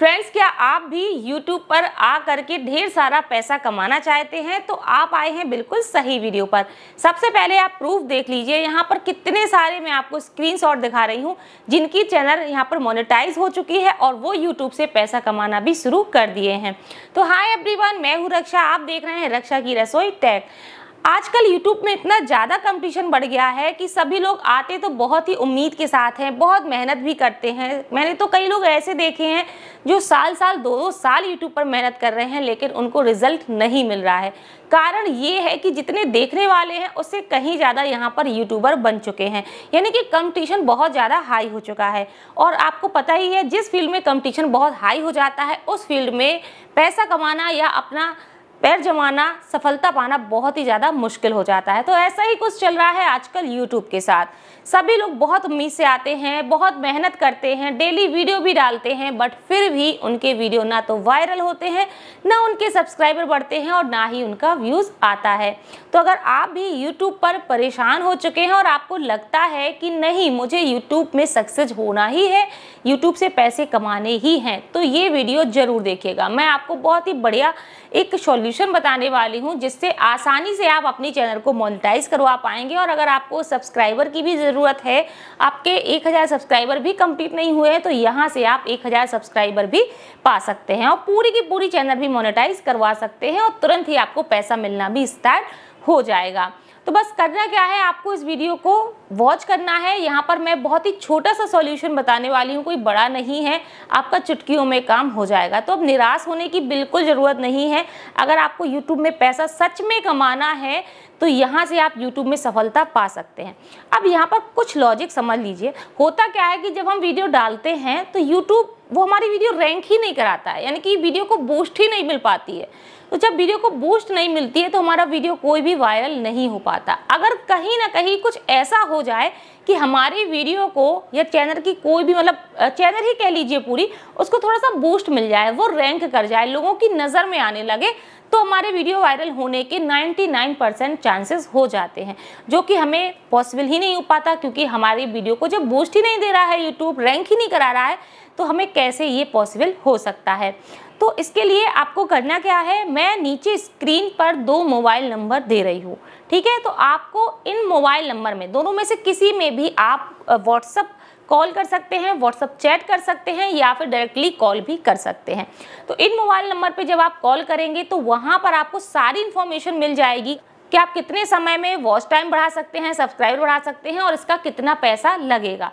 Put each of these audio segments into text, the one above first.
friends क्या आप भी यूट्यूब पर आ करके ढेर सारा पैसा कमाना चाहते हैं तो आप आए हैं बिल्कुल सही वीडियो पर सबसे पहले आप प्रूफ देख लीजिए यहाँ पर कितने सारे मैं आपको स्क्रीनशॉट दिखा रही हूँ जिनकी चैनल यहाँ पर मोनेटाइज हो चुकी है और वो यूट्यूब से पैसा कमाना भी शुरू कर दिए हैं तो हाय एवरीवन मैं हूँ रक्षा आप देख रहे हैं रक्षा की रसोई टैग आजकल YouTube में इतना ज़्यादा कंपटीशन बढ़ गया है कि सभी लोग आते तो बहुत ही उम्मीद के साथ हैं बहुत मेहनत भी करते हैं मैंने तो कई लोग ऐसे देखे हैं जो साल साल दो दो साल YouTube पर मेहनत कर रहे हैं लेकिन उनको रिजल्ट नहीं मिल रहा है कारण ये है कि जितने देखने वाले हैं उससे कहीं ज़्यादा यहाँ पर यूट्यूबर बन चुके हैं यानी कि कंपटीशन बहुत ज़्यादा हाई हो चुका है और आपको पता ही है जिस फील्ड में कंपटीशन बहुत हाई हो जाता है उस फील्ड में पैसा कमाना या अपना पैर जमाना सफलता पाना बहुत ही ज़्यादा मुश्किल हो जाता है तो ऐसा ही कुछ चल रहा है आजकल यूट्यूब के साथ सभी लोग बहुत उम्मीद से आते हैं बहुत मेहनत करते हैं डेली वीडियो भी डालते हैं बट फिर भी उनके वीडियो ना तो वायरल होते हैं ना उनके सब्सक्राइबर बढ़ते हैं और ना ही उनका व्यूज़ आता है तो अगर आप भी यूट्यूब पर परेशान हो चुके हैं और आपको लगता है कि नहीं मुझे यूट्यूब में सक्सेस होना ही है यूट्यूब से पैसे कमाने ही हैं तो ये वीडियो ज़रूर देखिएगा मैं आपको बहुत ही बढ़िया एक सॉल्यूशन बताने वाली हूँ जिससे आसानी से आप अपने चैनल को मोनिटाइज करवा पाएंगे और अगर आपको सब्सक्राइबर की भी ज़रूरत है आपके एक सब्सक्राइबर भी कम्प्लीट नहीं हुए हैं तो यहाँ से आप एक सब्सक्राइबर भी पा सकते हैं और पूरी की पूरी चैनल भी मोनिटाइज करवा सकते हैं और तुरंत ही आपको पैसा मिलना भी स्टार्ट हो जाएगा तो बस करना क्या है आपको इस वीडियो को वॉच करना है यहाँ पर मैं बहुत ही छोटा सा सॉल्यूशन बताने वाली हूँ कोई बड़ा नहीं है आपका चुटकियों में काम हो जाएगा तो अब निराश होने की बिल्कुल ज़रूरत नहीं है अगर आपको यूट्यूब में पैसा सच में कमाना है तो यहाँ से आप YouTube में सफलता पा सकते हैं अब यहाँ पर कुछ लॉजिक समझ लीजिए होता क्या है कि जब हम वीडियो डालते हैं तो यूट्यूब वो हमारी वीडियो रैंक ही नहीं कराता है यानी कि वीडियो को बूस्ट ही नहीं मिल पाती है तो जब वीडियो को बूस्ट नहीं मिलती है तो हमारा वीडियो कोई भी वायरल नहीं हो पाता अगर कहीं ना कहीं कुछ ऐसा हो जाए कि हमारी वीडियो को या चैनल की कोई भी मतलब चैनल ही कह लीजिए पूरी उसको थोड़ा सा बूस्ट मिल जाए वो रैंक कर जाए लोगों की नज़र में आने लगे तो हमारे वीडियो वायरल होने के 99 परसेंट चांसेस हो जाते हैं जो कि हमें पॉसिबल ही नहीं हो पाता क्योंकि हमारी वीडियो को जब बूस्ट ही नहीं दे रहा है यूट्यूब रैंक ही नहीं करा रहा है तो हमें कैसे ये पॉसिबल हो सकता है तो इसके लिए आपको करना क्या है मैं नीचे स्क्रीन पर दो मोबाइल नंबर दे रही हूँ ठीक है तो आपको इन मोबाइल नंबर में दोनों में से किसी में भी आप व्हाट्सअप कॉल कर सकते हैं व्हाट्सअप चैट कर सकते हैं या फिर डायरेक्टली कॉल भी कर सकते हैं तो इन मोबाइल नंबर पर जब आप कॉल करेंगे तो वहाँ पर आपको सारी इन्फॉर्मेशन मिल जाएगी कि आप कितने समय में वॉच टाइम बढ़ा सकते हैं सब्सक्राइबर बढ़ा सकते हैं और इसका कितना पैसा लगेगा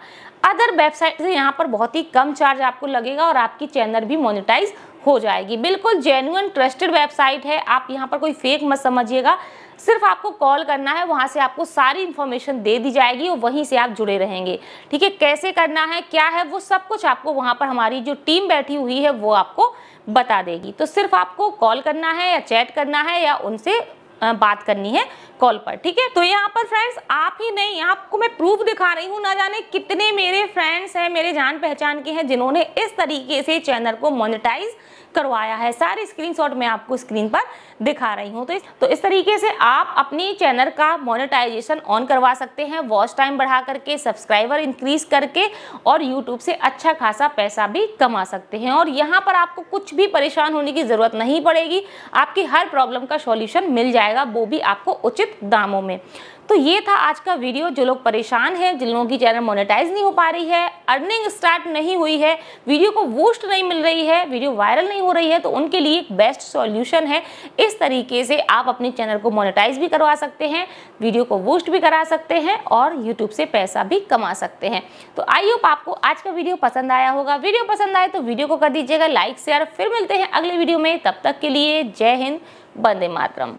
अदर वेबसाइट से यहाँ पर बहुत ही कम चार्ज आपको लगेगा और आपकी चैनल भी मोनिटाइज हो जाएगी बिल्कुल जेन्यून ट्रस्टेड वेबसाइट है आप यहाँ पर कोई फेक मत समझिएगा सिर्फ आपको कॉल करना है वहाँ से आपको सारी इन्फॉर्मेशन दे दी जाएगी और वहीं से आप जुड़े रहेंगे ठीक है कैसे करना है क्या है वो सब कुछ आपको वहाँ पर हमारी जो टीम बैठी हुई है वो आपको बता देगी तो सिर्फ आपको कॉल करना है या चैट करना है या उनसे बात करनी है कॉल पर ठीक है तो यहाँ पर फ्रेंड्स आप ही नहीं आपको मैं प्रूफ दिखा रही हूँ ना जाने कितने मेरे फ्रेंड्स हैं मेरे जान पहचान के हैं जिन्होंने इस तरीके से चैनल को मोनिटाइज करवाया है सारे स्क्रीनशॉट मैं आपको स्क्रीन पर दिखा रही हूँ तो इस, तो इस तरीके से आप अपनी चैनल का मोनेटाइजेशन ऑन करवा सकते हैं वॉच टाइम बढ़ा करके सब्सक्राइबर इंक्रीज करके और यूट्यूब से अच्छा खासा पैसा भी कमा सकते हैं और यहाँ पर आपको कुछ भी परेशान होने की ज़रूरत नहीं पड़ेगी आपकी हर प्रॉब्लम का सॉल्यूशन मिल जाएगा वो भी आपको उचित उचित दामों में तो ये था आज का वीडियो जो लोग परेशान हैं जिन लोगों की चैनल मोनेटाइज नहीं हो पा रही है अर्निंग स्टार्ट नहीं हुई है वीडियो को वूस्ट नहीं मिल रही है वीडियो वायरल नहीं हो रही है तो उनके लिए एक बेस्ट सॉल्यूशन है इस तरीके से आप अपने चैनल को मोनेटाइज भी करवा सकते हैं वीडियो को वूस्ट भी करा सकते हैं और यूट्यूब से पैसा भी कमा सकते हैं तो आई होप आपको आज का वीडियो पसंद आया होगा वीडियो पसंद आए तो वीडियो को कर दीजिएगा लाइक शेयर फिर मिलते हैं अगले वीडियो में तब तक के लिए जय हिंद बंदे मातरम